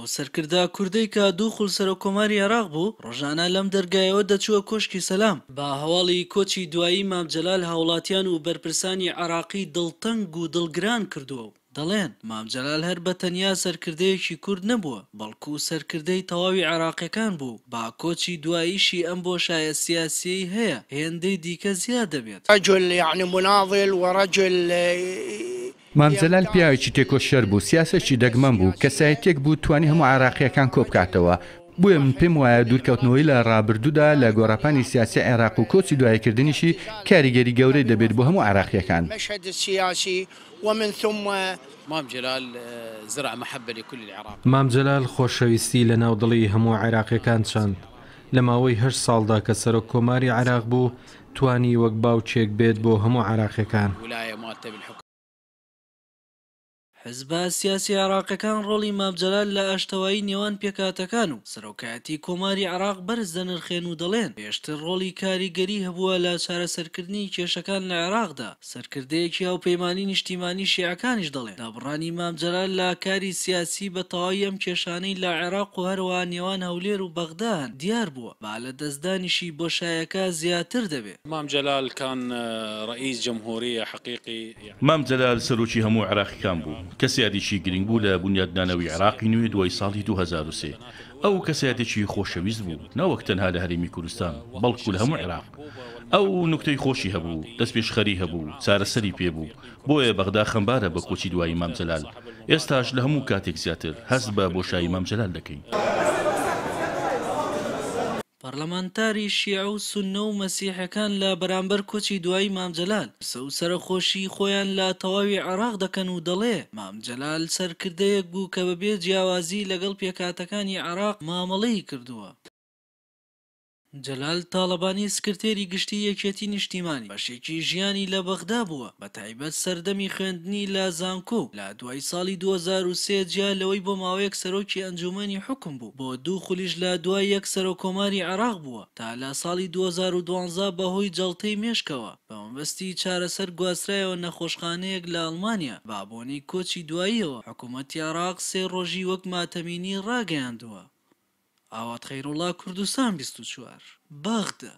ئەو سەرکردا کوردەی کە دوو خوڵ سەر و کۆماری عراق بوو ڕۆژانە لەم دەرگایەوە دەچووە کۆشکی سەسلام با هەواڵی کۆچی دوایی مامجلال هاوڵاتیان و بەرپرسانی عراقی دڵتەنگ و دڵگران کردووە و دەڵێن مامجلال هەر بە تەنیا سەرکردەیەکی کورد نەبووە بەڵکو سەرکردەی تەواوی عراقیەکان بوو با کۆچی دواییشی ئەم بۆ شایە سیاسی هەیە هێندەی دیکە زیاد دەبێت ئەجل یعنی مناڵل وەڕەجل مامزەلال پیاوێکی تێکۆشەر بوو سیاسەکی دەگمەم بوو کەسایەتێک بوو توانی هەموو عراقیەکان کۆبکاتەوە بۆیە من پێم وایە دوورکەوتنەوەی لە ڕابردوودا لە گۆڕپانی سیاسی عێراق و کۆچی دوایکردنیشی کاریگەری گەورەی دەبێت بۆ هەموو عراقیەکان ومن ثم مامجلال زرع محبة لكل العراق مامجلال خۆشەویستی لە ناودڵی هەموو عێراقیەکان چەند لە ماوەی هەر ساڵدا کە سەرۆک کۆماری عراق بوو توانی وەک باوچێک بێت بۆ هەموو عراقیەکان حزبە سیاسی عراقەکان ڕۆڵی مابجەلال لە ئاشتەوایی نێوان پێکاتەکان و سەرۆکایەتی کۆماری عراق بەرز دەنرخێن و دەڵێن پێشتر ڕۆڵی کاریگەری هەبووە لە چارەسەرکردنی کێشەکان لە عێراقدا سەرکردەیەکی ئەو پەیمانی نیشتیمانی شیعەکانیش دەڵێن دابڕانی مامجەلال لە کاری سیاسی بە تەوایم کێشانەی لە عێراق و هەروە نێوان هەولێر و بەغدان دیار بووە با لە دەستدانیشی بۆشایەکە زیاتر دەبێت مامجەلال کان ڕئیس جمهوریە حقیقی مامجەلال سەرۆکی هەموو عراقیکان بوو کەسی یادیشی گرنگ بوو لە بنیاددانەوەی عراقی نوێ دوای ساڵی 2023 ئەو کەسایەتێکی خۆشەویست بوو نەوەک تەنها لە هەرمی کوردستان بەڵکو لە هەموو عێراق ئەو نکتەی خۆشی هەبوو دەست پێش خەری هەبوو چارەسەری پێبوو بۆیە بەغدا خەمبارە بە کۆچی دوایی مامجلال ئێستاش لە هەموو کاتێک زیاتر هەست بە بۆشایی مامجلال دەکەین. پەرلەمانتاری شیع و سنە و مەسیحەکان لە بەرامبەر کۆچی دوایی مامجلال سە و سەرخۆشی خۆیان لە تەواوی عراق دەکەن و دەڵێ مامجلال سەرکردەیەک بوو کە بەبێ جیاوازی لەگەڵ پێکاتەکانی عراق مامەڵەی کردووە جەلال تاالبانی سکرتێری گشتی یەکێتی نیشتیمانی بەشێکی ژیانی لە بەغدا بووە بە تایبەت سەردەمی خوێندنی لە زانکۆ لە دوای ساڵی 2023 جیا لەوەی بۆ ماوەیەک سەرۆکی ئەنجومنی حکم بوو بۆ دوو خولیش لە دوای یەک سەرۆ کۆماری عراق بووە تا لە ساڵی 2012 بەهۆی جەڵتەی مێشکەوە بەمەبستی چارەسەر گواسترایەوە نەخۆشخانەیەک لە ئەڵمانیا بابۆنی کۆچی دواییەوە حکوومەتی عراق سێ ڕۆژی وەک ماتەمینی ڕاگەیاندووە ئاوات خەیرۆڵا کوردستان 24 بەغدە